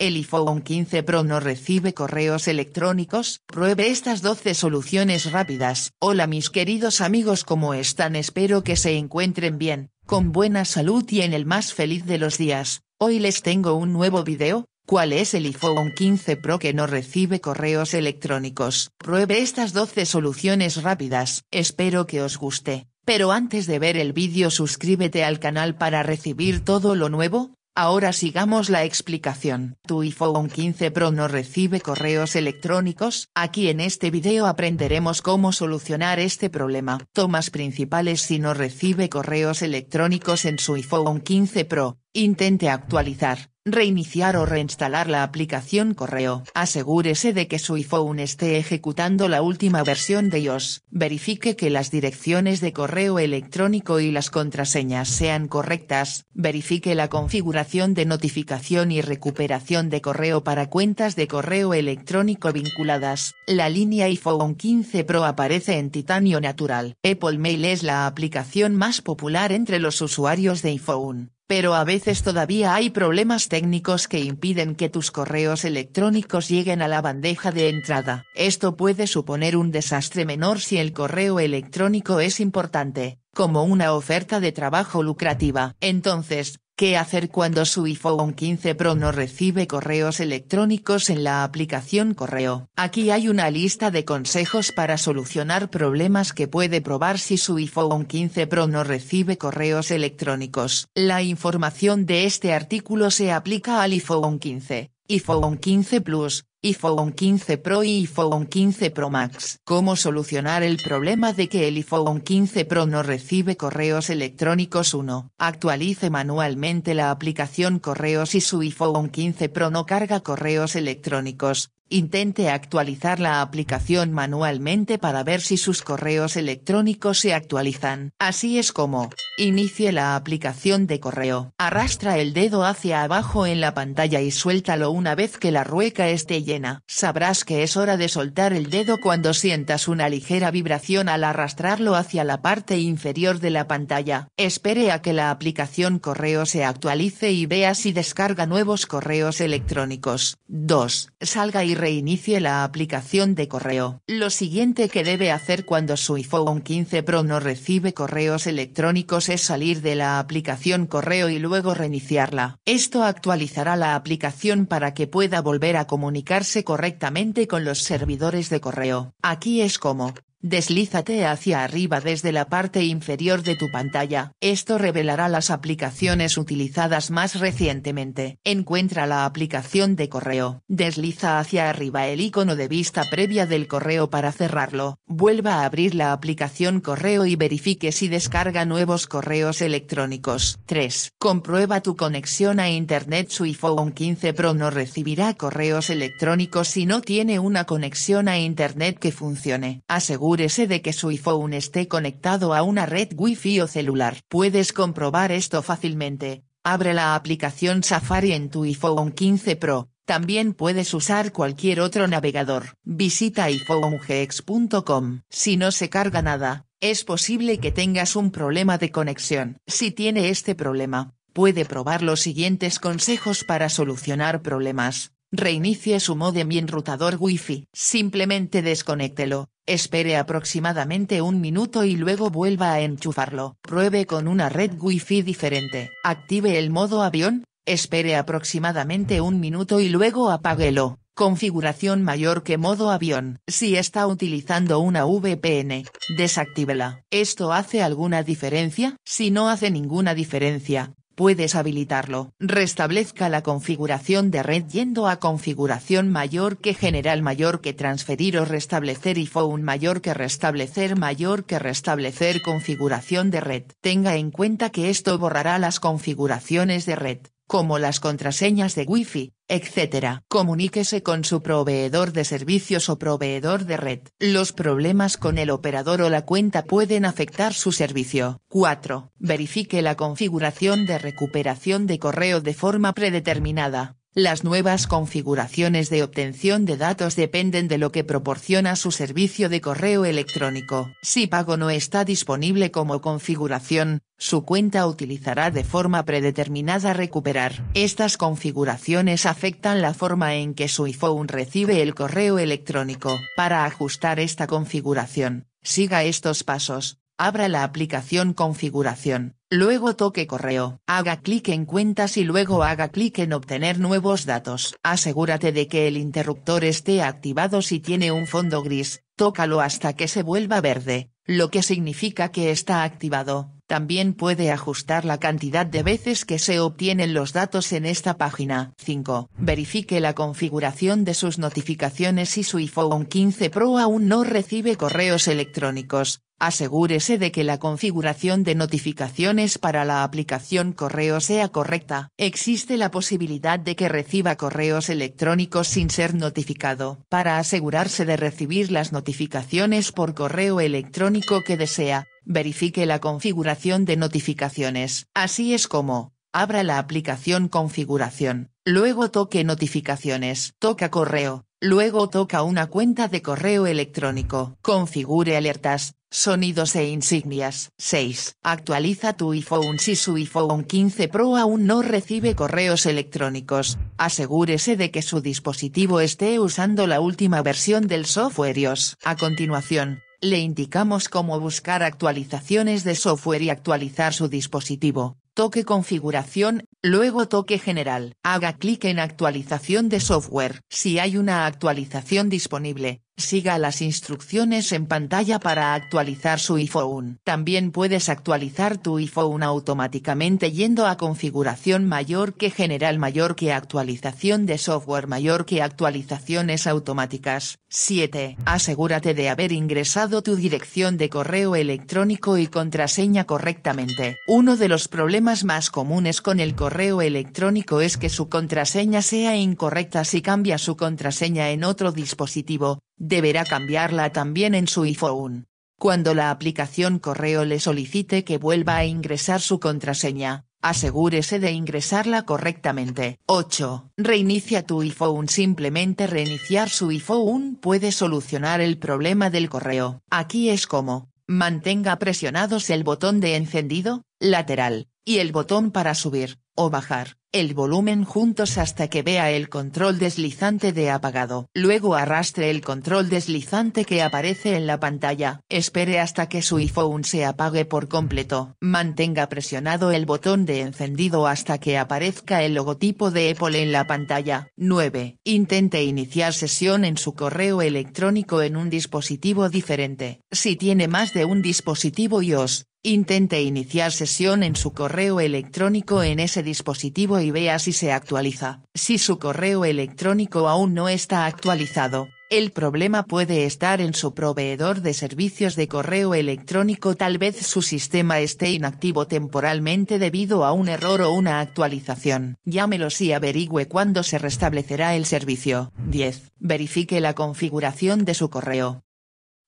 El iPhone 15 Pro no recibe correos electrónicos. Pruebe estas 12 soluciones rápidas. Hola mis queridos amigos, ¿cómo están? Espero que se encuentren bien, con buena salud y en el más feliz de los días. Hoy les tengo un nuevo video. ¿Cuál es el iPhone 15 Pro que no recibe correos electrónicos? Pruebe estas 12 soluciones rápidas. Espero que os guste. Pero antes de ver el vídeo suscríbete al canal para recibir todo lo nuevo, Ahora sigamos la explicación. Tu iPhone 15 Pro no recibe correos electrónicos. Aquí en este video aprenderemos cómo solucionar este problema. Tomas principales si no recibe correos electrónicos en su iPhone 15 Pro. Intente actualizar. Reiniciar o reinstalar la aplicación correo. Asegúrese de que su iPhone esté ejecutando la última versión de iOS. Verifique que las direcciones de correo electrónico y las contraseñas sean correctas. Verifique la configuración de notificación y recuperación de correo para cuentas de correo electrónico vinculadas. La línea iPhone 15 Pro aparece en titanio natural. Apple Mail es la aplicación más popular entre los usuarios de iPhone pero a veces todavía hay problemas técnicos que impiden que tus correos electrónicos lleguen a la bandeja de entrada. Esto puede suponer un desastre menor si el correo electrónico es importante, como una oferta de trabajo lucrativa. Entonces, ¿Qué hacer cuando su iPhone 15 Pro no recibe correos electrónicos en la aplicación correo? Aquí hay una lista de consejos para solucionar problemas que puede probar si su iPhone 15 Pro no recibe correos electrónicos. La información de este artículo se aplica al iPhone 15, iPhone 15 Plus, iPhone 15 Pro y iPhone 15 Pro Max. ¿Cómo solucionar el problema de que el iPhone 15 Pro no recibe correos electrónicos 1? Actualice manualmente la aplicación correos y su iPhone 15 Pro no carga correos electrónicos. Intente actualizar la aplicación manualmente para ver si sus correos electrónicos se actualizan. Así es como, inicie la aplicación de correo. Arrastra el dedo hacia abajo en la pantalla y suéltalo una vez que la rueca esté llena. Sabrás que es hora de soltar el dedo cuando sientas una ligera vibración al arrastrarlo hacia la parte inferior de la pantalla. Espere a que la aplicación correo se actualice y vea si descarga nuevos correos electrónicos. 2. Salga y reinicie la aplicación de correo. Lo siguiente que debe hacer cuando su iPhone 15 Pro no recibe correos electrónicos es salir de la aplicación correo y luego reiniciarla. Esto actualizará la aplicación para que pueda volver a comunicarse correctamente con los servidores de correo. Aquí es como. Deslízate hacia arriba desde la parte inferior de tu pantalla. Esto revelará las aplicaciones utilizadas más recientemente. Encuentra la aplicación de correo. Desliza hacia arriba el icono de vista previa del correo para cerrarlo. Vuelva a abrir la aplicación correo y verifique si descarga nuevos correos electrónicos. 3. Comprueba tu conexión a Internet. Su iPhone 15 Pro no recibirá correos electrónicos si no tiene una conexión a Internet que funcione. Asegura asegúrese de que su iPhone esté conectado a una red Wi-Fi o celular. Puedes comprobar esto fácilmente. Abre la aplicación Safari en tu iPhone 15 Pro. También puedes usar cualquier otro navegador. Visita iPhoneGX.com. Si no se carga nada, es posible que tengas un problema de conexión. Si tiene este problema, puede probar los siguientes consejos para solucionar problemas. Reinicie su modem y enrutador Wi-Fi. Simplemente desconéctelo. Espere aproximadamente un minuto y luego vuelva a enchufarlo. Pruebe con una red Wi-Fi diferente. Active el modo avión, espere aproximadamente un minuto y luego apáguelo. Configuración mayor que modo avión. Si está utilizando una VPN, desactívela. ¿Esto hace alguna diferencia? Si no hace ninguna diferencia, puedes habilitarlo. Restablezca la configuración de red yendo a configuración mayor que general mayor que transferir o restablecer y phone mayor que restablecer mayor que restablecer configuración de red. Tenga en cuenta que esto borrará las configuraciones de red como las contraseñas de Wi-Fi, etc. Comuníquese con su proveedor de servicios o proveedor de red. Los problemas con el operador o la cuenta pueden afectar su servicio. 4. Verifique la configuración de recuperación de correo de forma predeterminada. Las nuevas configuraciones de obtención de datos dependen de lo que proporciona su servicio de correo electrónico. Si pago no está disponible como configuración, su cuenta utilizará de forma predeterminada recuperar. Estas configuraciones afectan la forma en que su iPhone recibe el correo electrónico. Para ajustar esta configuración, siga estos pasos. Abra la aplicación Configuración. Luego toque correo, haga clic en cuentas y luego haga clic en obtener nuevos datos. Asegúrate de que el interruptor esté activado si tiene un fondo gris, tócalo hasta que se vuelva verde, lo que significa que está activado. También puede ajustar la cantidad de veces que se obtienen los datos en esta página. 5. Verifique la configuración de sus notificaciones si su iPhone 15 Pro aún no recibe correos electrónicos asegúrese de que la configuración de notificaciones para la aplicación correo sea correcta. Existe la posibilidad de que reciba correos electrónicos sin ser notificado. Para asegurarse de recibir las notificaciones por correo electrónico que desea, verifique la configuración de notificaciones. Así es como, abra la aplicación Configuración, luego toque Notificaciones, toca Correo, luego toca una cuenta de correo electrónico, configure alertas, Sonidos e insignias. 6. Actualiza tu iPhone si su iPhone 15 Pro aún no recibe correos electrónicos. Asegúrese de que su dispositivo esté usando la última versión del software iOS. A continuación, le indicamos cómo buscar actualizaciones de software y actualizar su dispositivo. Toque Configuración, luego toque General. Haga clic en Actualización de software. Si hay una actualización disponible, Siga las instrucciones en pantalla para actualizar su iPhone. También puedes actualizar tu iPhone automáticamente yendo a configuración mayor que general mayor que actualización de software mayor que actualizaciones automáticas. 7. Asegúrate de haber ingresado tu dirección de correo electrónico y contraseña correctamente. Uno de los problemas más comunes con el correo electrónico es que su contraseña sea incorrecta si cambia su contraseña en otro dispositivo deberá cambiarla también en su iPhone. Cuando la aplicación correo le solicite que vuelva a ingresar su contraseña, asegúrese de ingresarla correctamente. 8. Reinicia tu iPhone. Simplemente reiniciar su iPhone puede solucionar el problema del correo. Aquí es como, mantenga presionados el botón de encendido, lateral, y el botón para subir, o bajar el volumen juntos hasta que vea el control deslizante de apagado. Luego arrastre el control deslizante que aparece en la pantalla. Espere hasta que su iPhone se apague por completo. Mantenga presionado el botón de encendido hasta que aparezca el logotipo de Apple en la pantalla. 9. Intente iniciar sesión en su correo electrónico en un dispositivo diferente. Si tiene más de un dispositivo iOS, Intente iniciar sesión en su correo electrónico en ese dispositivo y vea si se actualiza. Si su correo electrónico aún no está actualizado, el problema puede estar en su proveedor de servicios de correo electrónico, tal vez su sistema esté inactivo temporalmente debido a un error o una actualización. Llámelos y averigüe cuándo se restablecerá el servicio. 10. Verifique la configuración de su correo.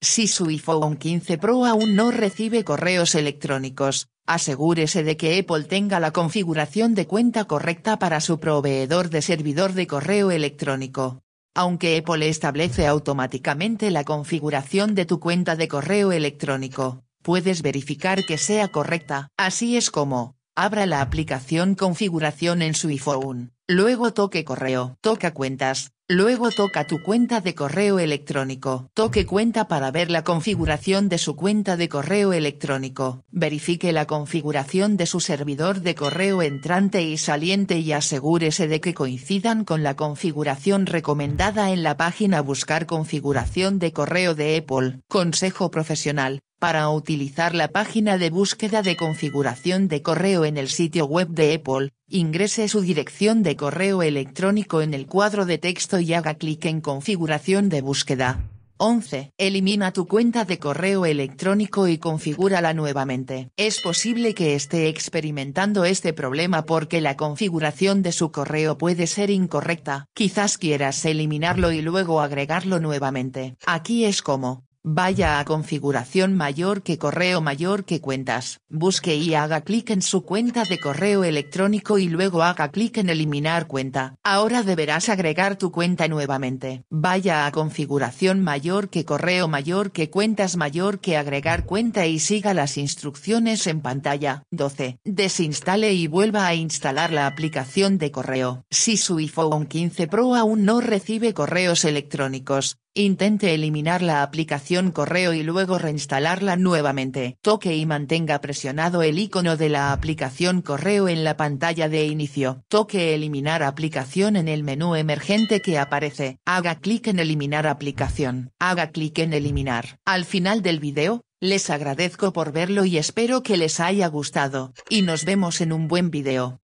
Si su iPhone 15 Pro aún no recibe correos electrónicos, asegúrese de que Apple tenga la configuración de cuenta correcta para su proveedor de servidor de correo electrónico. Aunque Apple establece automáticamente la configuración de tu cuenta de correo electrónico, puedes verificar que sea correcta. Así es como, abra la aplicación Configuración en su iPhone, luego toque Correo, toca Cuentas, Luego toca tu cuenta de correo electrónico. Toque cuenta para ver la configuración de su cuenta de correo electrónico. Verifique la configuración de su servidor de correo entrante y saliente y asegúrese de que coincidan con la configuración recomendada en la página Buscar configuración de correo de Apple. Consejo profesional. Para utilizar la página de búsqueda de configuración de correo en el sitio web de Apple, ingrese su dirección de correo electrónico en el cuadro de texto y haga clic en Configuración de búsqueda. 11. Elimina tu cuenta de correo electrónico y configúrala nuevamente. Es posible que esté experimentando este problema porque la configuración de su correo puede ser incorrecta. Quizás quieras eliminarlo y luego agregarlo nuevamente. Aquí es como. Vaya a configuración mayor que correo mayor que cuentas, busque y haga clic en su cuenta de correo electrónico y luego haga clic en eliminar cuenta. Ahora deberás agregar tu cuenta nuevamente. Vaya a configuración mayor que correo mayor que cuentas mayor que agregar cuenta y siga las instrucciones en pantalla. 12. Desinstale y vuelva a instalar la aplicación de correo. Si su iPhone 15 Pro aún no recibe correos electrónicos, Intente eliminar la aplicación correo y luego reinstalarla nuevamente. Toque y mantenga presionado el icono de la aplicación correo en la pantalla de inicio. Toque eliminar aplicación en el menú emergente que aparece. Haga clic en eliminar aplicación. Haga clic en eliminar. Al final del video, les agradezco por verlo y espero que les haya gustado, y nos vemos en un buen video.